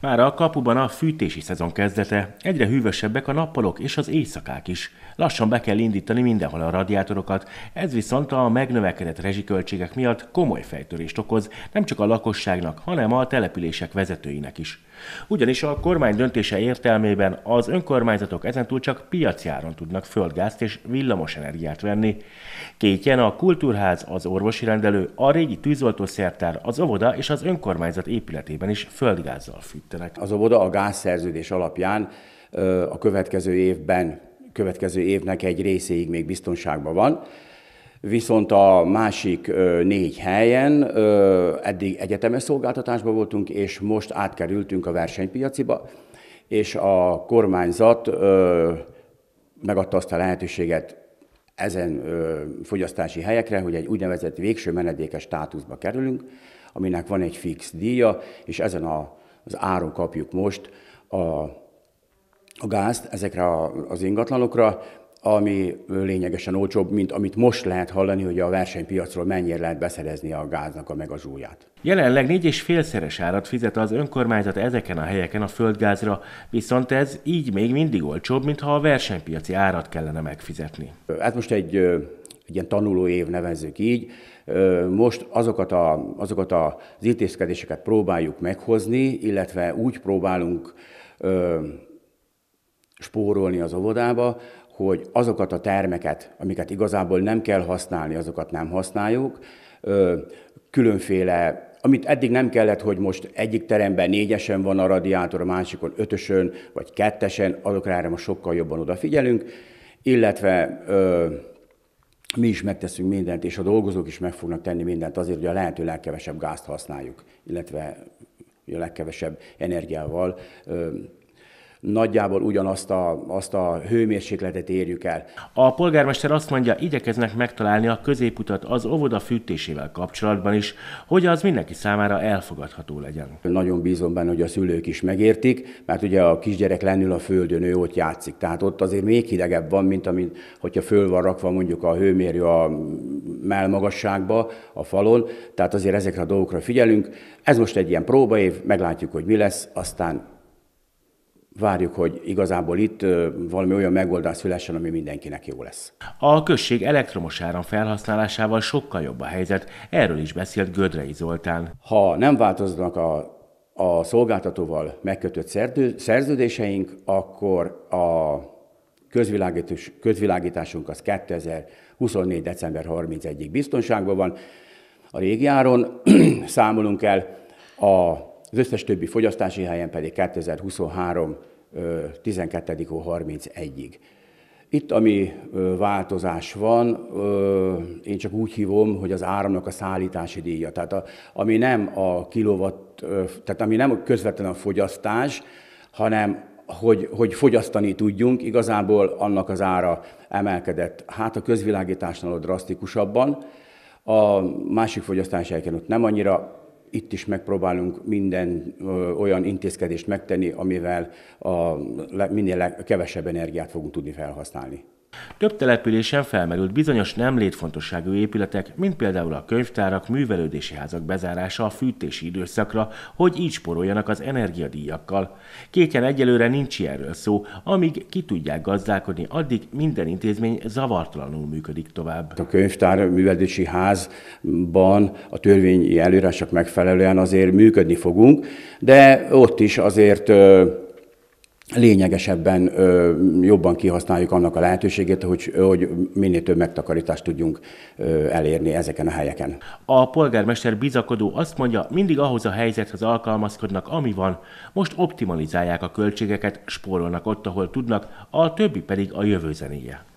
Már a kapuban a fűtési szezon kezdete, egyre hűvösebbek a nappalok és az éjszakák is. Lassan be kell indítani mindenhol a radiátorokat, ez viszont a megnövekedett rezsiköltségek miatt komoly fejtörést okoz, nem csak a lakosságnak, hanem a települések vezetőinek is. Ugyanis a kormány döntése értelmében az önkormányzatok ezentúl csak piacjáron tudnak földgázt és villamos energiát venni. Kétjen a kultúrház, az orvosi rendelő, a régi tűzoltószertár, az óvoda és az önkormányzat épületében is földgázzal fűtenek. Az óvoda a gázszerződés alapján a következő évben következő évnek egy részéig még biztonságban van, Viszont a másik négy helyen eddig egyetemes szolgáltatásban voltunk, és most átkerültünk a versenypiaciba, és a kormányzat megadta azt a lehetőséget ezen fogyasztási helyekre, hogy egy úgynevezett végső menedékes státuszba kerülünk, aminek van egy fix díja, és ezen az áron kapjuk most a, gázt ezekre az ingatlanokra, ami lényegesen olcsóbb, mint amit most lehet hallani, hogy a versenypiacról mennyire lehet beszerezni a gáznak a meg a zsúlyát. Jelenleg négy és félszeres árat fizet az önkormányzat ezeken a helyeken a földgázra, viszont ez így még mindig olcsóbb, mintha a versenypiaci árat kellene megfizetni. Hát most egy, egy ilyen tanuló év nevezzük így, most azokat, a, azokat az intézkedéseket próbáljuk meghozni, illetve úgy próbálunk spórolni az óvodába, hogy azokat a termeket, amiket igazából nem kell használni, azokat nem használjuk. Különféle amit eddig nem kellett, hogy most egyik teremben négyesen van a radiátor, a másikon ötösön vagy kettesen, azokra erre most sokkal jobban odafigyelünk, illetve mi is megteszünk mindent, és a dolgozók is meg fognak tenni mindent azért, hogy a lehető legkevesebb gázt használjuk, illetve a legkevesebb energiával nagyjából ugyanazt a, azt a hőmérsékletet érjük el. A polgármester azt mondja, igyekeznek megtalálni a középutat az óvoda fűtésével kapcsolatban is, hogy az mindenki számára elfogadható legyen. Nagyon bízom benne, hogy a szülők is megértik, mert ugye a kisgyerek lennül a földön, ő ott játszik. Tehát ott azért még hidegebb van, mint amint, hogyha föl van rakva mondjuk a hőmérő a melmagasságba, a falon. Tehát azért ezekre a dolgokra figyelünk. Ez most egy ilyen próbaév, meglátjuk, hogy mi lesz, aztán várjuk, hogy igazából itt valami olyan megoldás szülessen, ami mindenkinek jó lesz. A község elektromos áram felhasználásával sokkal jobb a helyzet, erről is beszélt Gödrei Zoltán. Ha nem változnak a a szolgáltatóval megkötött szerződéseink, akkor a közvilágítás, közvilágításunk az 2024. december 31-ig biztonságban van. A régi áron számolunk el, a az összes többi fogyasztási helyen pedig 2023. 12. 31-ig. Itt, ami változás van, én csak úgy hívom, hogy az áramnak a szállítási díja, tehát a, ami nem a kilowatt, tehát ami nem közvetlen a fogyasztás, hanem hogy, hogy fogyasztani tudjunk, igazából annak az ára emelkedett. Hát a közvilágításnál drasztikusabban, a másik fogyasztási ott nem annyira, itt is megpróbálunk minden ö, olyan intézkedést megtenni, amivel a, minél kevesebb energiát fogunk tudni felhasználni. Több településen felmerült bizonyos nem létfontosságú épületek, mint például a könyvtárak, művelődési házak bezárása a fűtési időszakra, hogy így sporoljanak az energiadíjakkal. Kétjen egyelőre nincs ilyenről szó, amíg ki tudják gazdálkodni, addig minden intézmény zavartalanul működik tovább. A könyvtár művelődési házban a törvényi előírások megfelelően azért működni fogunk, de ott is azért lényegesebben ö, jobban kihasználjuk annak a lehetőségét, hogy, hogy minél több megtakarítást tudjunk ö, elérni ezeken a helyeken. A polgármester bizakodó azt mondja, mindig ahhoz a helyzethez alkalmazkodnak, ami van. Most optimalizálják a költségeket, spórolnak ott, ahol tudnak, a többi pedig a jövő zenéje.